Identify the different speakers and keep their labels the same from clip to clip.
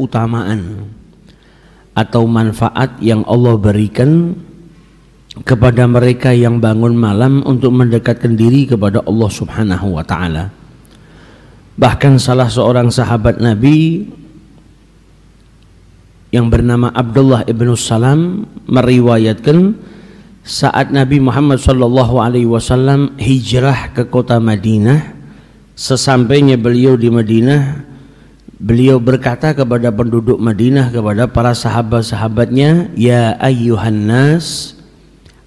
Speaker 1: keutamaan atau manfaat yang Allah berikan kepada mereka yang bangun malam untuk mendekatkan diri kepada Allah Subhanahu wa taala. Bahkan salah seorang sahabat Nabi yang bernama Abdullah ibnu Salam meriwayatkan saat Nabi Muhammad sallallahu alaihi wasallam hijrah ke kota Madinah sesampainya beliau di Madinah Beliau berkata kepada penduduk Madinah kepada para sahabat-sahabatnya, "Ya ayyuhan nas,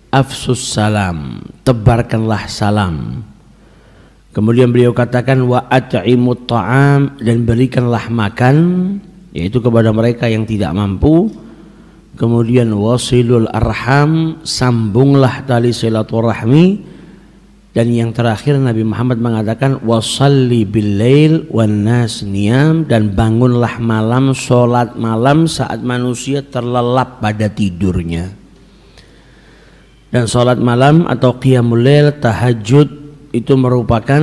Speaker 1: afsus salam, tebarkanlah salam." Kemudian beliau katakan wa at'imut ta'am dan berikanlah makan yaitu kepada mereka yang tidak mampu. Kemudian wasilul arham, sambunglah tali silaturahmi dan yang terakhir Nabi Muhammad mengatakan wasalli bilail wan nas niyam dan bangunlah malam solat malam saat manusia terlelap pada tidurnya. Dan solat malam atau qiyamul lail tahajud itu merupakan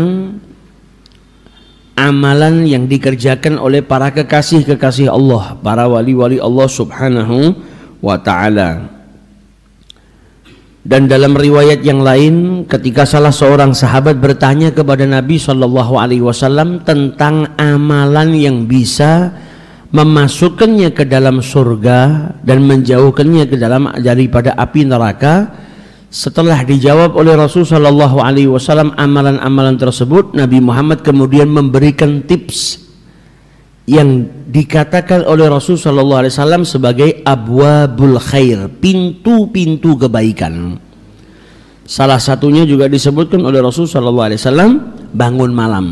Speaker 1: amalan yang dikerjakan oleh para kekasih-kekasih Allah, para wali-wali Allah Subhanahu wa taala. Dan dalam riwayat yang lain, ketika salah seorang sahabat bertanya kepada Nabi Shallallahu Alaihi Wasallam tentang amalan yang bisa memasukkannya ke dalam surga dan menjauhkannya ke dalam daripada api neraka, setelah dijawab oleh Rasul Shallallahu Alaihi Wasallam amalan-amalan tersebut, Nabi Muhammad kemudian memberikan tips yang dikatakan oleh Rasul Shallallahu Alaihi Wasallam sebagai abwabul khair, pintu-pintu kebaikan. Salah satunya juga disebutkan oleh Rasul Shallallahu Alaihi Wasallam bangun malam.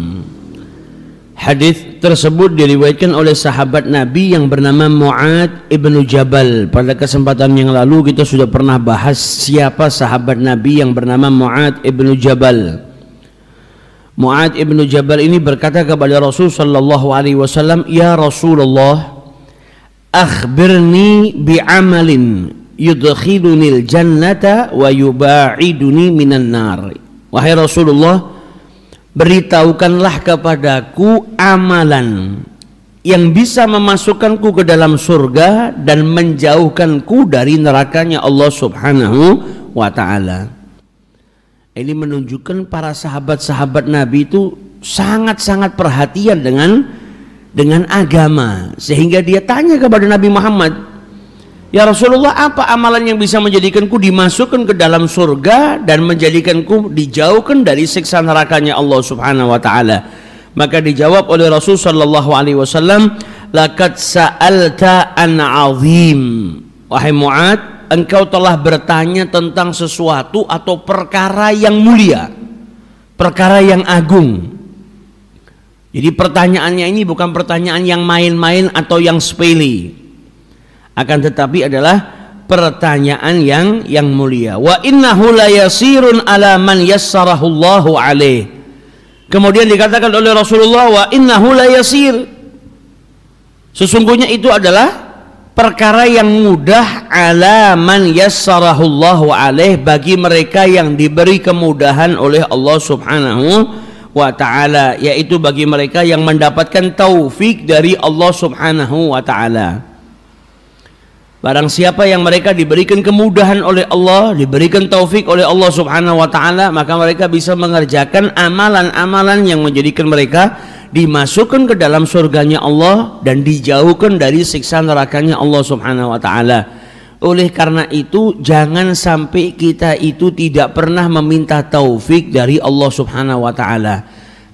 Speaker 1: Hadis tersebut diriwayatkan oleh sahabat Nabi yang bernama Muad ibnu Jabal. Pada kesempatan yang lalu kita sudah pernah bahas siapa sahabat Nabi yang bernama Muad ibnu Jabal. Mu'ad ibnu Jabal ini berkata kepada Rasul sallallahu alaihi wasallam, "Ya Rasulullah, akhbirni bi'amalin al jannata wa yubaiduni minan nar." Wahai Rasulullah, beritahukanlah kepadaku amalan yang bisa memasukkanku ke dalam surga dan menjauhkanku dari nerakanya Allah Subhanahu wa taala. Ini menunjukkan para sahabat-sahabat Nabi itu sangat-sangat perhatian dengan dengan agama sehingga dia tanya kepada Nabi Muhammad Ya Rasulullah apa amalan yang bisa menjadikanku dimasukkan ke dalam surga dan menjadikanku dijauhkan dari siksa nerakanya Allah subhanahu wa ta'ala maka dijawab oleh Rasul sallallahu alaihi wasallam laqad sa'alta an azim wahai Mu'ad engkau telah bertanya tentang sesuatu atau perkara yang mulia, perkara yang agung. Jadi pertanyaannya ini bukan pertanyaan yang main-main atau yang sepele. Akan tetapi adalah pertanyaan yang yang mulia. Wa innahu la yasirun ala man yassarahullahu alaih. Kemudian dikatakan oleh Rasulullah wa innahu la yasir. Sesungguhnya itu adalah perkara yang mudah ala man yassarahullahu alaih bagi mereka yang diberi kemudahan oleh Allah subhanahu wa ta'ala yaitu bagi mereka yang mendapatkan taufik dari Allah subhanahu wa ta'ala barang siapa yang mereka diberikan kemudahan oleh Allah diberikan taufik oleh Allah subhanahu wa ta'ala maka mereka bisa mengerjakan amalan-amalan yang menjadikan mereka dimasukkan ke dalam surganya Allah dan dijauhkan dari siksa nerakanya Allah Subhanahu wa taala. Oleh karena itu jangan sampai kita itu tidak pernah meminta taufik dari Allah Subhanahu wa taala.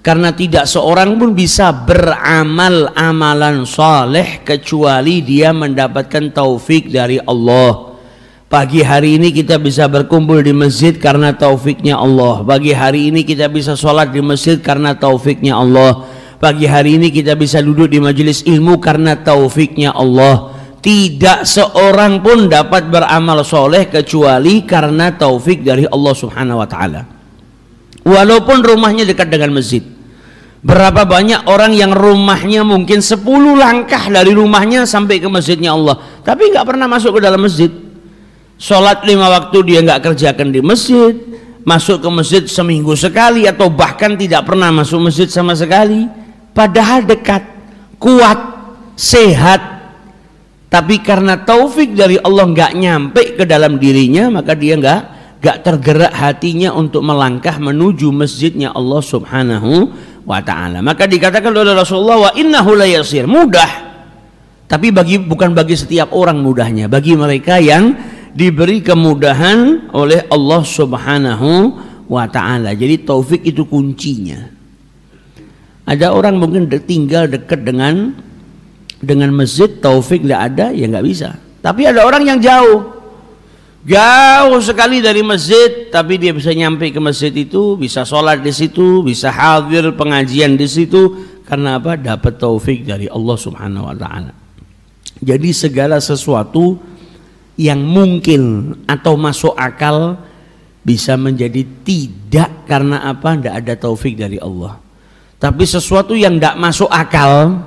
Speaker 1: Karena tidak seorang pun bisa beramal amalan saleh kecuali dia mendapatkan taufik dari Allah. Pagi hari ini kita bisa berkumpul di masjid karena taufiknya Allah. Pagi hari ini kita bisa sholat di masjid karena taufiknya Allah. Pagi hari ini kita bisa duduk di majelis ilmu karena taufiknya Allah. Tidak seorang pun dapat beramal soleh kecuali karena taufik dari Allah Subhanahu wa Ta'ala. Walaupun rumahnya dekat dengan masjid, Berapa banyak orang yang rumahnya mungkin 10 langkah dari rumahnya sampai ke masjidnya Allah Tapi nggak pernah masuk ke dalam masjid Sholat lima waktu dia nggak kerjakan di masjid Masuk ke masjid seminggu sekali atau bahkan tidak pernah masuk masjid sama sekali padahal dekat, kuat, sehat. Tapi karena taufik dari Allah nggak nyampe ke dalam dirinya, maka dia nggak nggak tergerak hatinya untuk melangkah menuju masjidnya Allah Subhanahu wa taala. Maka dikatakan oleh Rasulullah wa innahu la mudah. Tapi bagi bukan bagi setiap orang mudahnya, bagi mereka yang diberi kemudahan oleh Allah Subhanahu wa taala. Jadi taufik itu kuncinya. Ada orang mungkin tinggal dekat dengan dengan masjid, taufik tidak ada, ya nggak bisa. Tapi ada orang yang jauh, jauh sekali dari masjid, tapi dia bisa nyampe ke masjid itu, bisa sholat di situ, bisa hadir pengajian di situ, karena apa? Dapat taufik dari Allah Subhanahu Wa Taala. Jadi segala sesuatu yang mungkin atau masuk akal bisa menjadi tidak karena apa? Tidak ada taufik dari Allah. Tapi sesuatu yang tidak masuk akal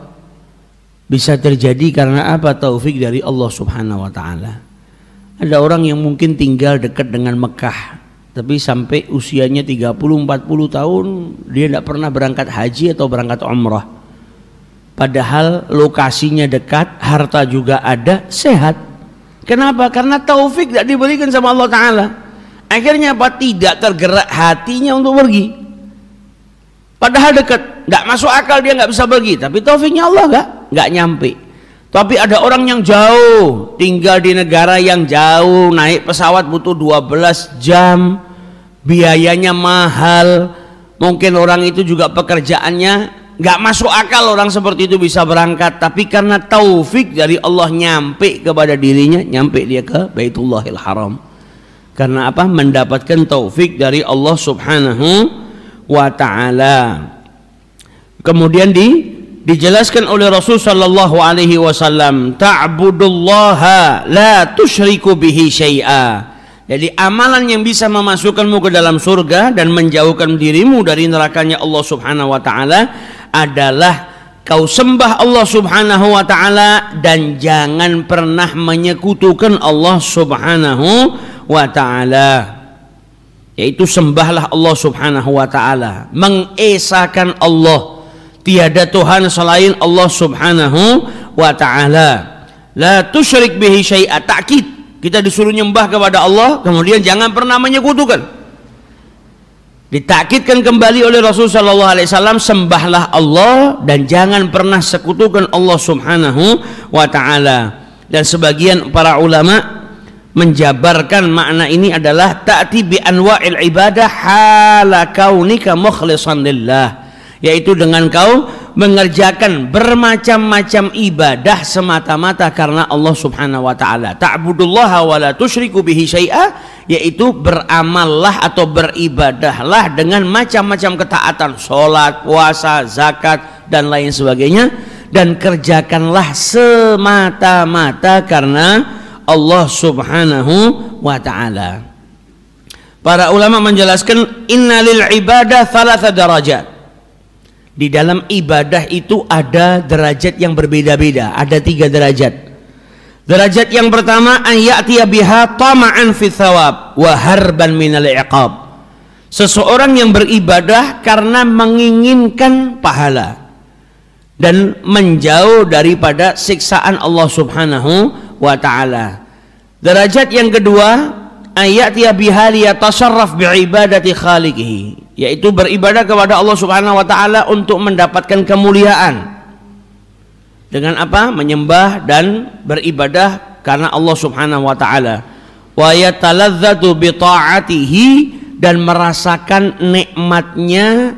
Speaker 1: bisa terjadi karena apa? Taufik dari Allah Subhanahu wa taala. Ada orang yang mungkin tinggal dekat dengan Mekah, tapi sampai usianya 30 40 tahun dia tidak pernah berangkat haji atau berangkat umrah. Padahal lokasinya dekat, harta juga ada, sehat. Kenapa? Karena taufik tidak diberikan sama Allah Ta'ala. Akhirnya apa? Tidak tergerak hatinya untuk pergi Padahal dekat, nggak masuk akal dia nggak bisa pergi. Tapi taufiknya Allah nggak, nggak nyampe. Tapi ada orang yang jauh, tinggal di negara yang jauh, naik pesawat butuh 12 jam, biayanya mahal. Mungkin orang itu juga pekerjaannya nggak masuk akal orang seperti itu bisa berangkat tapi karena taufik dari Allah nyampe kepada dirinya nyampe dia ke Baitullahil Haram karena apa mendapatkan taufik dari Allah Subhanahu wa taala. Kemudian di dijelaskan oleh Rasul sallallahu alaihi wasallam ta'budullaha la tusyriku bihi syai'a. Jadi amalan yang bisa memasukkanmu ke dalam surga dan menjauhkan dirimu dari nerakanya Allah Subhanahu wa taala adalah kau sembah Allah Subhanahu wa taala dan jangan pernah menyekutukan Allah Subhanahu wa taala yaitu sembahlah Allah Subhanahu wa taala, mengesakan Allah. Tiada Tuhan selain Allah Subhanahu wa taala. La tusyrik bihi syai'a ta'kid. Kita disuruh nyembah kepada Allah, kemudian jangan pernah menyekutukan. Ditakitkan kembali oleh Rasul saw sembahlah Allah dan jangan pernah sekutukan Allah Subhanahu wa taala. Dan sebagian para ulama menjabarkan makna ini adalah ta'ti bi anwa'il ibadah hala kaunika mukhlishan lillah yaitu dengan kau mengerjakan bermacam-macam ibadah semata-mata karena Allah Subhanahu wa taala. Ta'budullaha wa la tusyriku bihi syai'a yaitu beramallah atau beribadahlah dengan macam-macam ketaatan, salat, puasa, zakat dan lain sebagainya dan kerjakanlah semata-mata karena Allah Subhanahu wa taala. Para ulama menjelaskan innalil ibadah thalatha darajat. Di dalam ibadah itu ada derajat yang berbeda-beda, ada tiga derajat. Derajat yang pertama an ya'tiya biha tama'an fi thawab wa harban minal iqab. Seseorang yang beribadah karena menginginkan pahala dan menjauh daripada siksaan Allah Subhanahu wa taala. Derajat yang kedua, ayatnya bihali tasarraf biibadati khaliqihi, yaitu beribadah kepada Allah Subhanahu wa taala untuk mendapatkan kemuliaan. Dengan apa? Menyembah dan beribadah karena Allah Subhanahu wa taala. Wa yataladzatu bi dan merasakan nikmatnya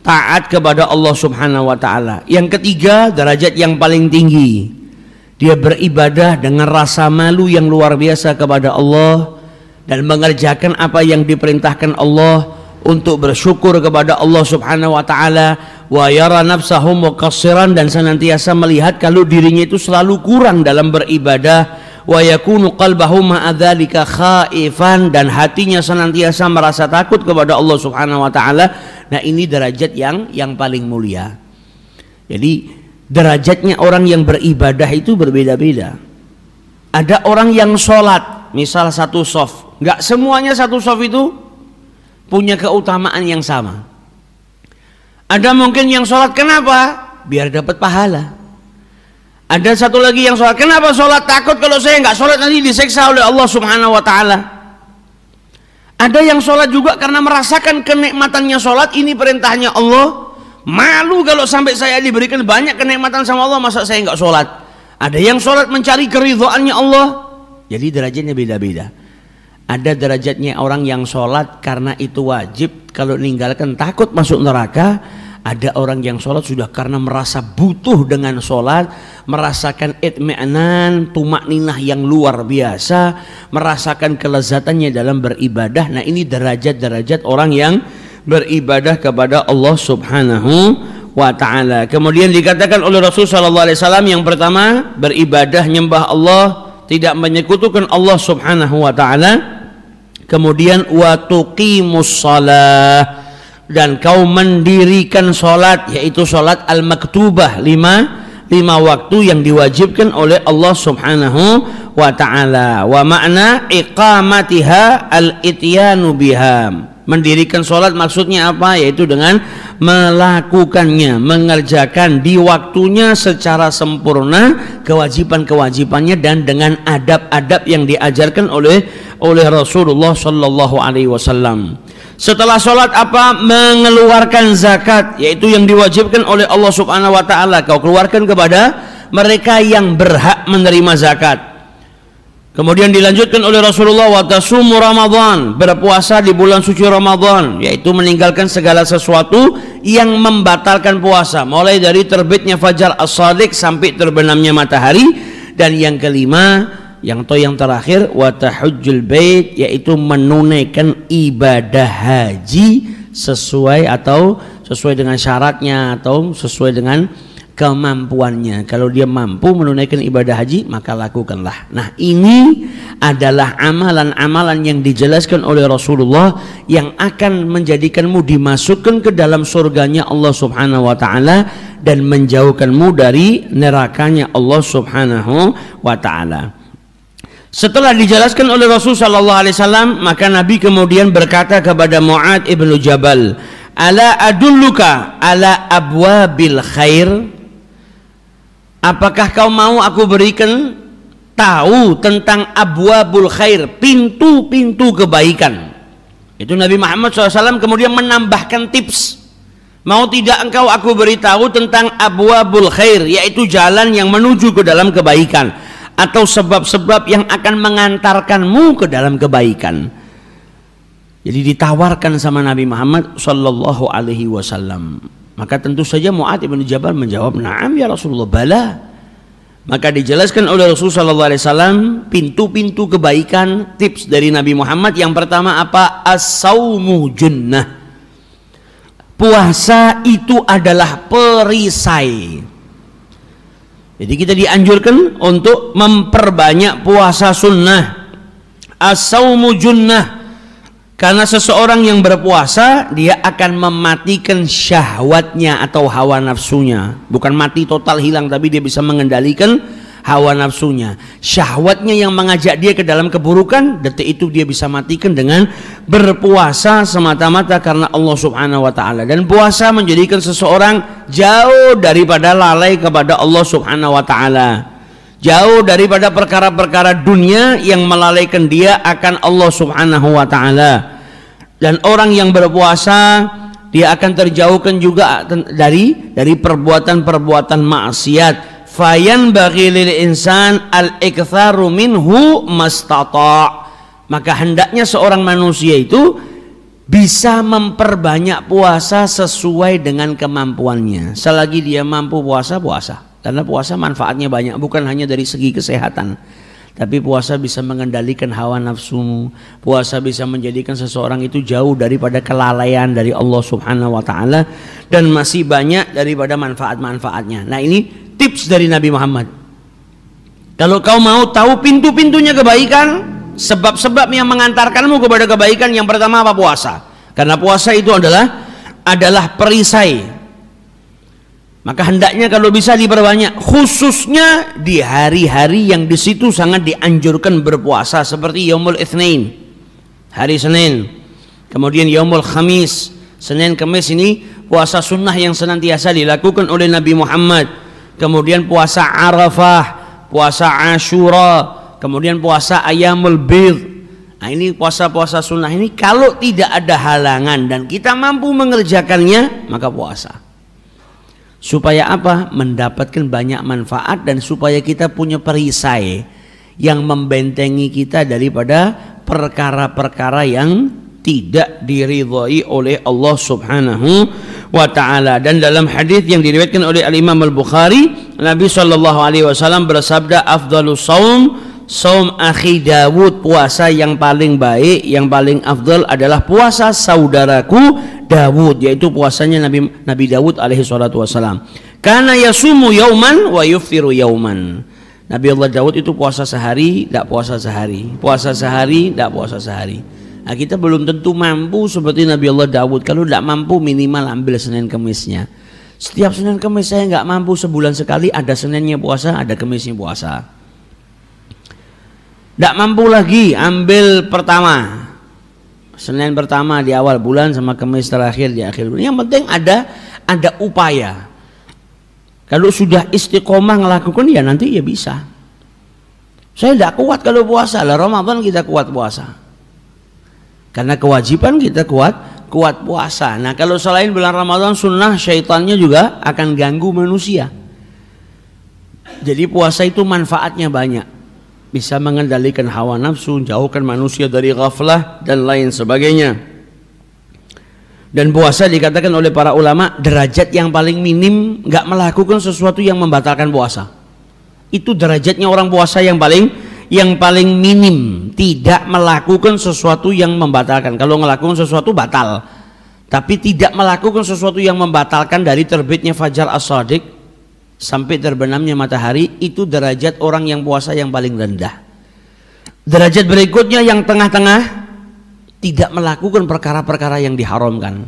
Speaker 1: taat kepada Allah Subhanahu wa taala. Yang ketiga, derajat yang paling tinggi dia beribadah dengan rasa malu yang luar biasa kepada Allah dan mengerjakan apa yang diperintahkan Allah untuk bersyukur kepada Allah Subhanahu wa taala wa yara nafsahu muqassiran dan senantiasa melihat kalau dirinya itu selalu kurang dalam beribadah wa yakunu qalbahu ma'adzalika khaifan dan hatinya senantiasa merasa takut kepada Allah Subhanahu wa taala. Nah, ini derajat yang yang paling mulia. Jadi derajatnya orang yang beribadah itu berbeda-beda ada orang yang sholat misal satu sof, nggak semuanya satu sof itu punya keutamaan yang sama ada mungkin yang sholat kenapa biar dapat pahala ada satu lagi yang sholat kenapa sholat takut kalau saya nggak sholat nanti disiksa oleh Allah subhanahu wa ta'ala ada yang sholat juga karena merasakan kenikmatannya sholat ini perintahnya Allah Malu kalau sampai saya diberikan banyak kenikmatan sama Allah, masa saya nggak sholat? Ada yang sholat mencari keridhaannya Allah. Jadi derajatnya beda-beda. Ada derajatnya orang yang sholat karena itu wajib. Kalau meninggalkan takut masuk neraka. Ada orang yang sholat sudah karena merasa butuh dengan sholat, merasakan itmi'nan, tumak ninah yang luar biasa, merasakan kelezatannya dalam beribadah. Nah ini derajat-derajat orang yang beribadah kepada Allah Subhanahu wa taala. Kemudian dikatakan oleh Rasul sallallahu alaihi wasallam yang pertama beribadah nyembah Allah tidak menyekutukan Allah Subhanahu wa taala. Kemudian wa tuqimus dan kau mendirikan salat yaitu salat al-maktubah lima lima waktu yang diwajibkan oleh Allah Subhanahu wa taala. Wa makna iqamatiha al-ityanu biham Mendirikan sholat maksudnya apa? Yaitu dengan melakukannya, mengerjakan di waktunya secara sempurna kewajiban-kewajibannya dan dengan adab-adab yang diajarkan oleh oleh Rasulullah Shallallahu Alaihi Wasallam. Setelah sholat apa? Mengeluarkan zakat, yaitu yang diwajibkan oleh Allah Subhanahu Wa Taala. Kau keluarkan kepada mereka yang berhak menerima zakat. Kemudian dilanjutkan oleh Rasulullah wa sumur Ramadan, berpuasa di bulan suci Ramadan, yaitu meninggalkan segala sesuatu yang membatalkan puasa, mulai dari terbitnya fajar as sampai terbenamnya matahari dan yang kelima yang to yang terakhir wa bait yaitu menunaikan ibadah haji sesuai atau sesuai dengan syaratnya atau sesuai dengan kemampuannya. Kalau dia mampu menunaikan ibadah haji, maka lakukanlah. Nah, ini adalah amalan-amalan yang dijelaskan oleh Rasulullah yang akan menjadikanmu dimasukkan ke dalam surganya Allah Subhanahu wa taala dan menjauhkanmu dari nerakanya Allah Subhanahu wa taala. Setelah dijelaskan oleh Rasulullah, sallallahu maka Nabi kemudian berkata kepada Muad ibnu Jabal, "Ala adulluka ala abwabil khair?" Apakah kau mau aku berikan tahu tentang abwabul khair, pintu-pintu kebaikan? Itu Nabi Muhammad SAW kemudian menambahkan tips. Mau tidak engkau aku beritahu tentang abwabul khair, yaitu jalan yang menuju ke dalam kebaikan atau sebab-sebab yang akan mengantarkanmu ke dalam kebaikan. Jadi ditawarkan sama Nabi Muhammad Sallallahu Alaihi Wasallam. Maka tentu saja Mu'ad ibn Jabal menjawab, Naam ya Rasulullah, bala. Maka dijelaskan oleh Rasulullah SAW pintu-pintu kebaikan tips dari Nabi Muhammad yang pertama apa as-saumu junnah puasa itu adalah perisai jadi kita dianjurkan untuk memperbanyak puasa sunnah as-saumu karena seseorang yang berpuasa dia akan mematikan syahwatnya atau hawa nafsunya. Bukan mati total hilang tapi dia bisa mengendalikan hawa nafsunya. Syahwatnya yang mengajak dia ke dalam keburukan detik itu dia bisa matikan dengan berpuasa semata-mata karena Allah Subhanahu wa taala. Dan puasa menjadikan seseorang jauh daripada lalai kepada Allah Subhanahu wa taala jauh daripada perkara-perkara dunia yang melalaikan dia akan Allah Subhanahu wa taala. Dan orang yang berpuasa dia akan terjauhkan juga dari dari perbuatan-perbuatan maksiat. Fayan bagi lil insan al iktharu minhu mastata. Maka hendaknya seorang manusia itu bisa memperbanyak puasa sesuai dengan kemampuannya. Selagi dia mampu puasa, puasa. Karena puasa manfaatnya banyak, bukan hanya dari segi kesehatan. Tapi puasa bisa mengendalikan hawa nafsumu. Puasa bisa menjadikan seseorang itu jauh daripada kelalaian dari Allah Subhanahu wa taala dan masih banyak daripada manfaat-manfaatnya. Nah, ini tips dari Nabi Muhammad. Kalau kau mau tahu pintu-pintunya kebaikan, sebab-sebab yang mengantarkanmu kepada kebaikan yang pertama apa puasa. Karena puasa itu adalah adalah perisai maka hendaknya kalau bisa diperbanyak, khususnya di hari-hari yang di situ sangat dianjurkan berpuasa seperti Yomul Itsnain, hari Senin. Kemudian Yomul Khamis, Senin Kamis ini puasa sunnah yang senantiasa dilakukan oleh Nabi Muhammad. Kemudian puasa Arafah, puasa Ashura, kemudian puasa Ayamul Bir. Nah, ini puasa-puasa sunnah ini kalau tidak ada halangan dan kita mampu mengerjakannya, maka puasa. Supaya apa? Mendapatkan banyak manfaat dan supaya kita punya perisai yang membentengi kita daripada perkara-perkara yang tidak diridhai oleh Allah Subhanahu wa taala. Dan dalam hadis yang diriwayatkan oleh Al Imam Al Bukhari, Nabi sallallahu alaihi wasallam bersabda, "Afdhalus shaum Saum akhi Dawud puasa yang paling baik yang paling afdal adalah puasa saudaraku Dawud yaitu puasanya Nabi Nabi Dawud alaihi salatu wasalam karena yasumu yauman wa yuftiru yauman Nabi Allah Dawud itu puasa sehari, tidak puasa sehari. Puasa sehari, tidak puasa sehari. Nah, kita belum tentu mampu seperti Nabi Allah Dawud. Kalau tidak mampu minimal ambil Senin Kemisnya. Setiap Senin Kemis saya nggak mampu sebulan sekali ada Seninnya puasa, ada Kemisnya puasa. Tidak mampu lagi ambil pertama. Senin pertama di awal bulan sama Kamis terakhir di akhir bulan. Yang penting ada ada upaya. Kalau sudah istiqomah melakukan ya nanti ya bisa. Saya tidak kuat kalau puasa lah Ramadan kita kuat puasa. Karena kewajiban kita kuat kuat puasa. Nah kalau selain bulan Ramadan sunnah syaitannya juga akan ganggu manusia. Jadi puasa itu manfaatnya banyak bisa mengendalikan hawa nafsu, jauhkan manusia dari ghaflah dan lain sebagainya. Dan puasa dikatakan oleh para ulama derajat yang paling minim nggak melakukan sesuatu yang membatalkan puasa. Itu derajatnya orang puasa yang paling yang paling minim tidak melakukan sesuatu yang membatalkan. Kalau melakukan sesuatu batal, tapi tidak melakukan sesuatu yang membatalkan dari terbitnya fajar as-sadiq sampai terbenamnya matahari itu derajat orang yang puasa yang paling rendah. Derajat berikutnya yang tengah-tengah tidak melakukan perkara-perkara yang diharamkan.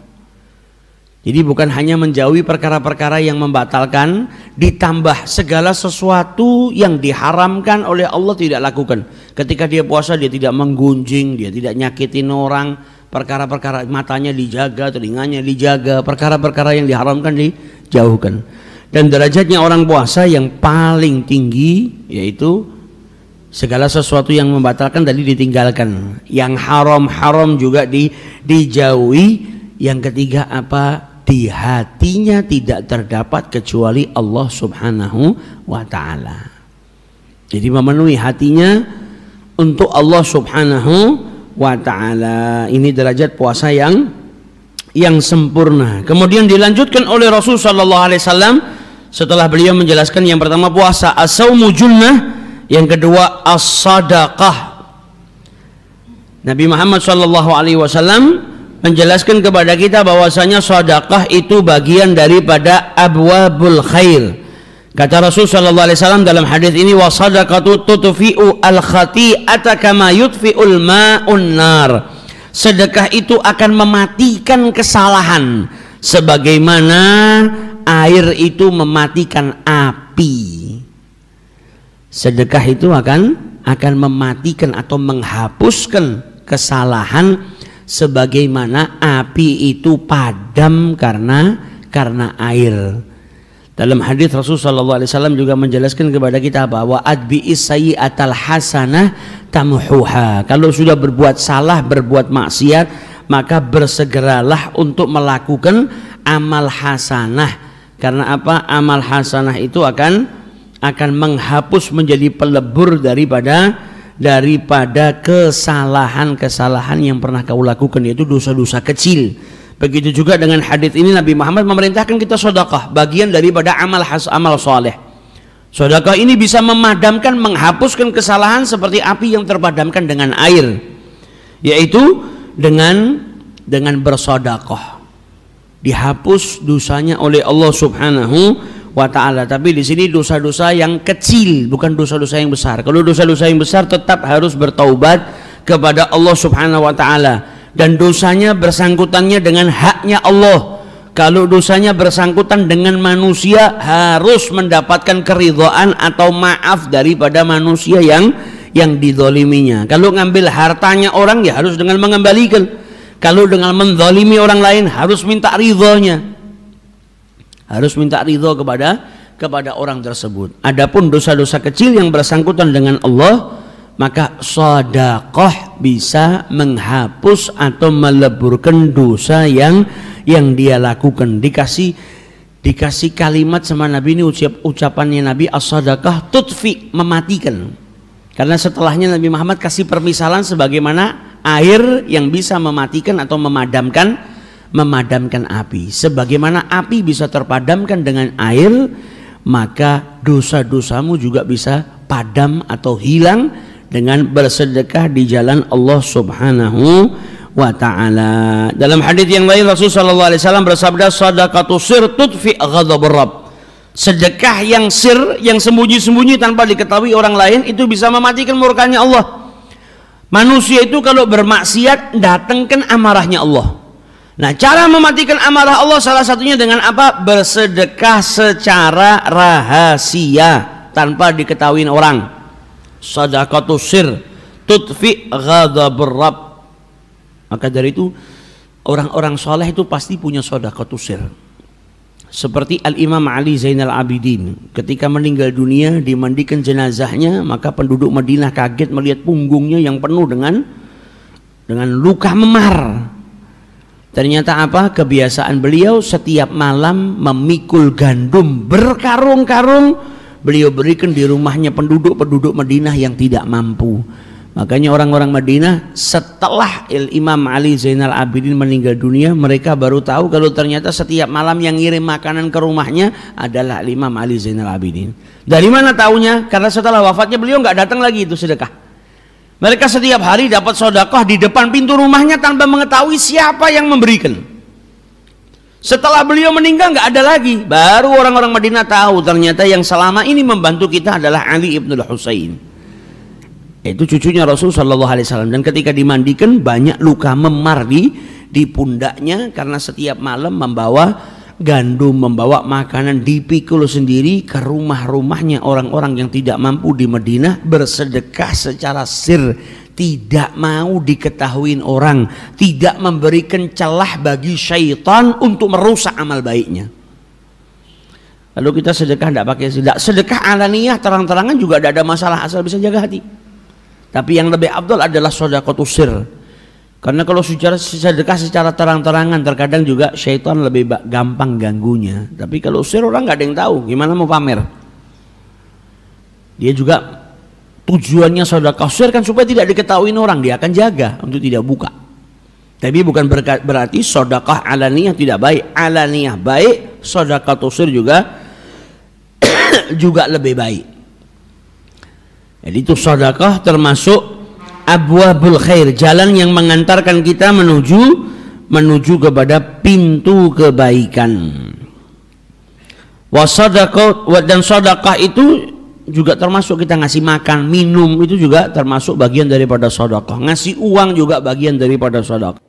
Speaker 1: Jadi bukan hanya menjauhi perkara-perkara yang membatalkan, ditambah segala sesuatu yang diharamkan oleh Allah tidak lakukan. Ketika dia puasa dia tidak menggunjing, dia tidak nyakitin orang, perkara-perkara matanya dijaga, telinganya dijaga, perkara-perkara yang diharamkan dijauhkan. Dan derajatnya orang puasa yang paling tinggi yaitu segala sesuatu yang membatalkan tadi ditinggalkan, yang haram-haram juga di, dijauhi. Yang ketiga apa? Di hatinya tidak terdapat kecuali Allah Subhanahu wa taala. Jadi memenuhi hatinya untuk Allah Subhanahu wa taala. Ini derajat puasa yang yang sempurna. Kemudian dilanjutkan oleh Rasul sallallahu alaihi wasallam setelah beliau menjelaskan yang pertama puasa as yang kedua as-sadaqah. Nabi Muhammad Shallallahu alaihi wasallam menjelaskan kepada kita bahwasanya sedekah itu bagian daripada abwabul khair. Kata Rasul Shallallahu alaihi wasallam dalam hadis ini wasadaqatu tutfi'u al-khati'ata kama yutfi'ul ma'un nar. Sedekah itu akan mematikan kesalahan sebagaimana air itu mematikan api. Sedekah itu akan akan mematikan atau menghapuskan kesalahan sebagaimana api itu padam karena karena air. Dalam hadis Rasulullah SAW juga menjelaskan kepada kita bahwa adbi isai atal hasanah tamuhuha. Kalau sudah berbuat salah, berbuat maksiat, maka bersegeralah untuk melakukan amal hasanah karena apa amal hasanah itu akan akan menghapus menjadi pelebur daripada daripada kesalahan-kesalahan yang pernah kau lakukan yaitu dosa-dosa kecil begitu juga dengan hadits ini Nabi Muhammad memerintahkan kita sodakah bagian daripada amal has amal soleh sodakah ini bisa memadamkan menghapuskan kesalahan seperti api yang terpadamkan dengan air yaitu dengan dengan bersodakoh dihapus dosanya oleh Allah Subhanahu wa taala. Tapi di sini dosa-dosa yang kecil, bukan dosa-dosa yang besar. Kalau dosa-dosa yang besar tetap harus bertaubat kepada Allah Subhanahu wa taala dan dosanya bersangkutannya dengan haknya Allah. Kalau dosanya bersangkutan dengan manusia harus mendapatkan keridhaan atau maaf daripada manusia yang yang didoliminya kalau ngambil hartanya orang ya harus dengan mengembalikan kalau dengan mendolimi orang lain harus minta ridhonya harus minta ridho kepada kepada orang tersebut adapun dosa-dosa kecil yang bersangkutan dengan Allah maka sodakoh bisa menghapus atau meleburkan dosa yang yang dia lakukan dikasih dikasih kalimat sama Nabi ini ucap, ucapannya Nabi as tutfi mematikan karena setelahnya Nabi Muhammad kasih permisalan sebagaimana air yang bisa mematikan atau memadamkan memadamkan api. Sebagaimana api bisa terpadamkan dengan air, maka dosa-dosamu juga bisa padam atau hilang dengan bersedekah di jalan Allah Subhanahu wa taala. Dalam hadis yang lain Rasulullah sallallahu alaihi wasallam bersabda, "Shadaqatu sir tudfi ghadab Rabb." sedekah yang sir yang sembunyi-sembunyi tanpa diketahui orang lain itu bisa mematikan murkanya Allah manusia itu kalau bermaksiat datangkan amarahnya Allah nah cara mematikan amarah Allah salah satunya dengan apa bersedekah secara rahasia tanpa diketahui orang sadaqatu sir tutfi ghadabur maka dari itu orang-orang soleh itu pasti punya sadaqatu sir seperti Al-Imam Ali Zainal Abidin ketika meninggal dunia dimandikan jenazahnya maka penduduk Madinah kaget melihat punggungnya yang penuh dengan dengan luka memar ternyata apa kebiasaan beliau setiap malam memikul gandum berkarung-karung beliau berikan di rumahnya penduduk-penduduk Madinah yang tidak mampu Makanya orang-orang Madinah setelah Il Imam Ali Zainal Abidin meninggal dunia, mereka baru tahu kalau ternyata setiap malam yang ngirim makanan ke rumahnya adalah Al Imam Ali Zainal Abidin. Dari mana tahunya? Karena setelah wafatnya beliau nggak datang lagi itu sedekah. Mereka setiap hari dapat sodakoh di depan pintu rumahnya tanpa mengetahui siapa yang memberikan. Setelah beliau meninggal nggak ada lagi. Baru orang-orang Madinah tahu ternyata yang selama ini membantu kita adalah Ali ibnul Husain. Itu cucunya Rasul Shallallahu Alaihi Wasallam dan ketika dimandikan banyak luka memar di di pundaknya karena setiap malam membawa gandum membawa makanan dipikul sendiri ke rumah-rumahnya orang-orang yang tidak mampu di Madinah bersedekah secara sir tidak mau diketahui orang tidak memberikan celah bagi syaitan untuk merusak amal baiknya lalu kita sedekah tidak pakai tidak sedekah niat terang-terangan juga tidak ada masalah asal bisa jaga hati tapi yang lebih abdul adalah sodakoh tusir. Karena kalau secara sedekah secara terang-terangan terkadang juga syaitan lebih gampang ganggunya. Tapi kalau usir orang nggak ada yang tahu gimana mau pamer. Dia juga tujuannya sedekah usir kan supaya tidak diketahui orang dia akan jaga untuk tidak buka. Tapi bukan berarti berarti alani alaniyah tidak baik. Alaniyah baik, sedekah usir juga juga lebih baik jadi itu sedekah termasuk abwabul khair jalan yang mengantarkan kita menuju menuju kepada pintu kebaikan wasadaqah dan sedekah itu juga termasuk kita ngasih makan minum itu juga termasuk bagian daripada sedekah ngasih uang juga bagian daripada sedekah